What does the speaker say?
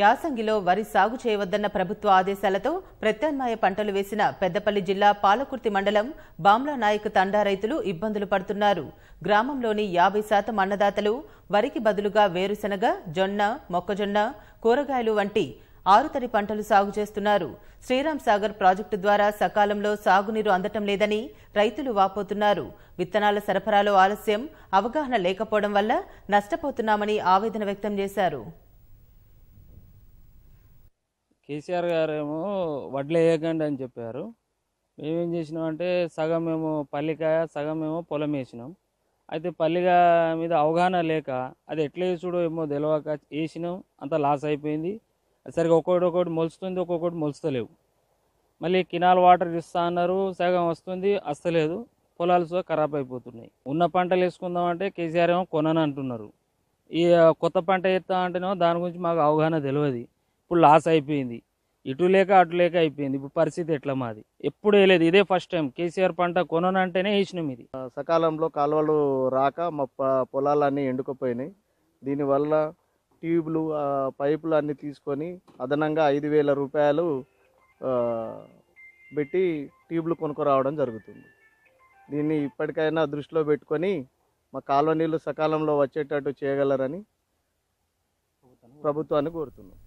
యాసంగిలో వరి సాగు చేయవద్దన్న ప్రభుత్వ ఆదేశాలతో ప్రత్యామ్నాయ పంటలు వేసిన పెద్దపల్లి జిల్లా పాలకుర్తి మండలం బామ్లా నాయక్ తండా రైతులు ఇబ్బందులు పడుతున్నారు గ్రామంలోని యాభై శాతం అన్నదాతలు వరికి బదులుగా వేరుశనగ జొన్న మొక్కజొన్న కూరగాయలు వంటి ఆరుతడి పంటలు సాగు చేస్తున్నారు శ్రీరామ్ సాగర్ ప్రాజెక్టు ద్వారా సకాలంలో సాగునీరు అందటం లేదని రైతులు వాపోతున్నారు విత్తనాల సరఫరాలో ఆలస్యం అవగాహన లేకపోవడం వల్ల నష్టపోతున్నామని ఆవేదన వ్యక్తం చేశారు కేసీఆర్ గారేమో వడ్లు వేయకండి అని చెప్పారు మేమేం చేసినామంటే సగం మేము పల్లికాయ సగం మేము పొలం వేసినాం అయితే పల్లికాయ మీద అవగాహన లేక అది ఎట్లా వేసుడో ఏమో తెలియక వేసినాం అంత లాస్ అయిపోయింది సరిగ్గా ఒక్కొక్కటి ఒకటి మొలుస్తుంది ఒక్కొక్కటి మొలుస్తలేవు మళ్ళీ కినాల్ వాటర్ ఇస్తా అన్నారు సగం వస్తుంది వస్తలేదు పొలాలు ఖరాబ్ అయిపోతున్నాయి ఉన్న పంటలు వేసుకుందామంటే కేసీఆర్ ఏమో కొనని అంటున్నారు ఈ కొత్త పంట ఎత్తా అంటేనేమో దాని గురించి మాకు అవగాహన తెలియదు ఇప్పుడు లాస్ అయిపోయింది ఇటు లేక అటు లేక అయిపోయింది ఇప్పుడు పరిస్థితి ఎట్లా మాది ఎప్పుడు వేయలేదు ఇదే ఫస్ట్ టైం కేసీఆర్ పంట కొనంటేనే వేసినాం ఇది సకాలంలో కాలువలు రాక మా పొలాలన్నీ ఎండుకుపోయినాయి దీనివల్ల ట్యూబ్లు పైపులు అన్నీ తీసుకొని అదనంగా ఐదు వేల రూపాయలు పెట్టి ట్యూబ్లు కొనుక్కురావడం జరుగుతుంది దీన్ని ఇప్పటికైనా దృష్టిలో పెట్టుకొని మా కాలువ నీళ్ళు సకాలంలో వచ్చేటట్టు చేయగలరని ప్రభుత్వాన్ని కోరుతున్నాం